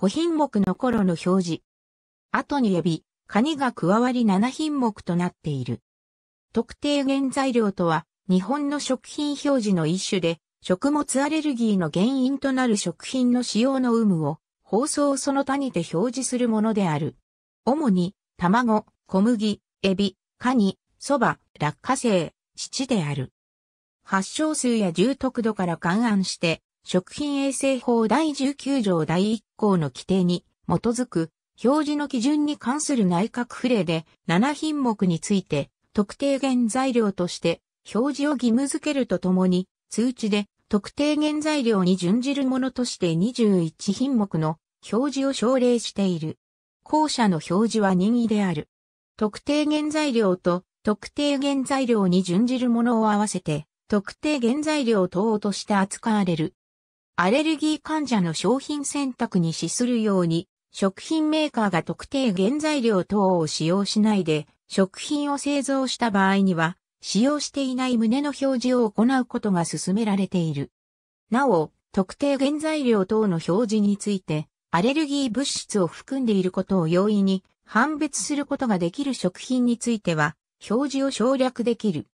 5品目の頃の表示。後に呼び、カニが加わり7品目となっている。特定原材料とは、日本の食品表示の一種で、食物アレルギーの原因となる食品の使用の有無を、包装その他にて表示するものである。主に、卵、小麦、エビ、カニ、蕎麦、落花生、乳である。発症数や重篤度から勘案して、食品衛生法第19条第1項の規定に基づく表示の基準に関する内閣府令で7品目について特定原材料として表示を義務付けるとともに通知で特定原材料に準じるものとして21品目の表示を奨励している。後者の表示は任意である。特定原材料と特定原材料に準じるものを合わせて特定原材料等として扱われるアレルギー患者の商品選択に資するように、食品メーカーが特定原材料等を使用しないで、食品を製造した場合には、使用していない旨の表示を行うことが進められている。なお、特定原材料等の表示について、アレルギー物質を含んでいることを容易に判別することができる食品については、表示を省略できる。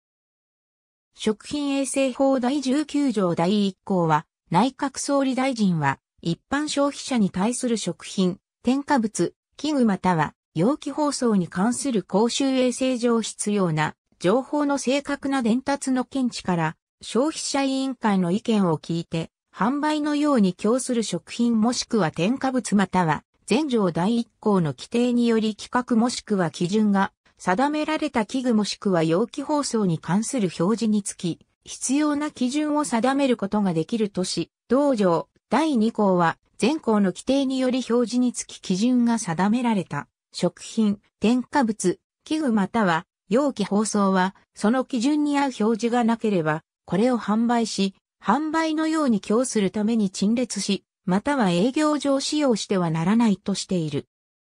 食品衛生法第19条第1項は、内閣総理大臣は、一般消費者に対する食品、添加物、器具または容器包装に関する公衆衛生上必要な情報の正確な伝達の見地から消費者委員会の意見を聞いて販売のように供する食品もしくは添加物または全条第一項の規定により規格もしくは基準が定められた器具もしくは容器包装に関する表示につき必要な基準を定めることができるとし、同条第2項は全項の規定により表示につき基準が定められた。食品、添加物、器具または容器包装は、その基準に合う表示がなければ、これを販売し、販売のように供するために陳列し、または営業上使用してはならないとしている。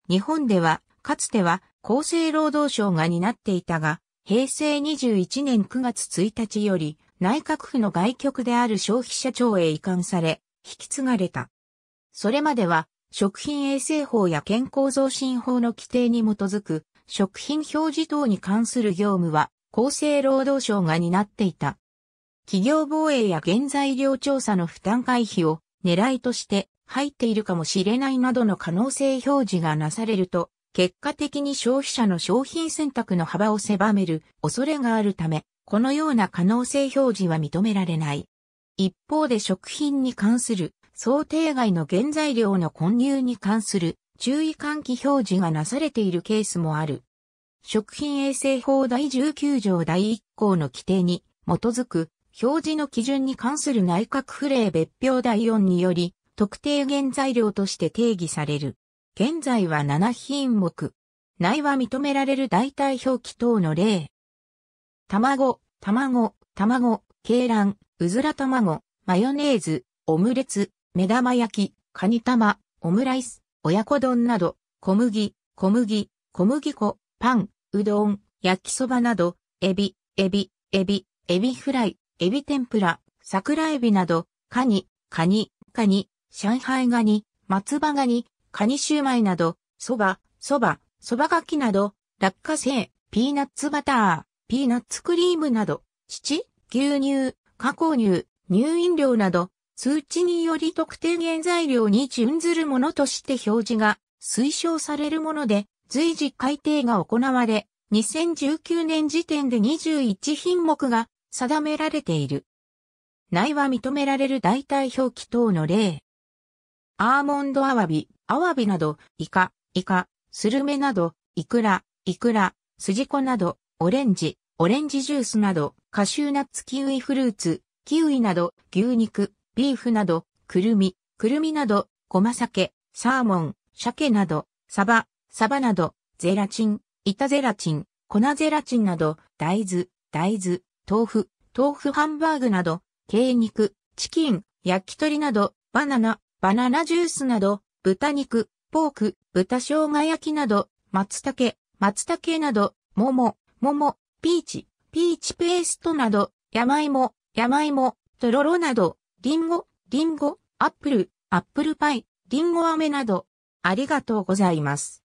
日本では、かつては厚生労働省が担っていたが、平成21年9月1日より内閣府の外局である消費者庁へ移管され、引き継がれた。それまでは食品衛生法や健康増進法の規定に基づく食品表示等に関する業務は厚生労働省が担っていた。企業防衛や原材料調査の負担回避を狙いとして入っているかもしれないなどの可能性表示がなされると結果的に消費者の商品選択の幅を狭める恐れがあるため、このような可能性表示は認められない。一方で食品に関する想定外の原材料の混入に関する注意喚起表示がなされているケースもある。食品衛生法第19条第1項の規定に基づく表示の基準に関する内閣府令別表第4により特定原材料として定義される。現在は7品目。内は認められる代替表記等の例。卵、卵、卵、鶏卵、うずら卵、マヨネーズ、オムレツ、目玉焼き、カニ玉、オムライス、親子丼など、小麦、小麦、小麦粉、パン、うどん、焼きそばなど、エビ、エビ、エビ、エビフライ、エビ天ぷら、桜エビなど、カニ、カニ、カニ、上海ガニ、松葉ガニ、カニシューマイなど、蕎麦、蕎麦、蕎麦がきなど、落花生、ピーナッツバター、ピーナッツクリームなど、乳、牛乳、加工乳、乳飲料など、通知により特定原材料に準ずるものとして表示が推奨されるもので、随時改定が行われ、2019年時点で21品目が定められている。内は認められる代替表記等の例。アーモンドアワビ、アワビなど、イカ、イカ、スルメなど、イクラ、イクラ、スジコなど、オレンジ、オレンジジュースなど、カシューナッツキウイフルーツ、キウイなど、牛肉、ビーフなど、クルミ、クルミなど、ごま酒、サーモン、鮭など、サバ、サバなど、ゼラチン、板ゼラチン、粉ゼラチンなど、大豆、大豆、豆腐、豆腐ハンバーグなど、鶏肉、チキン、焼き鳥など、バナナ、バナナジュースなど、豚肉、ポーク、豚生姜焼きなど、松茸、松茸など、桃、桃、ピーチ、ピーチペーストなど、山芋、山芋、とろろなど、リンゴ、リンゴ、アップル、アップルパイ、リンゴ飴など、ありがとうございます。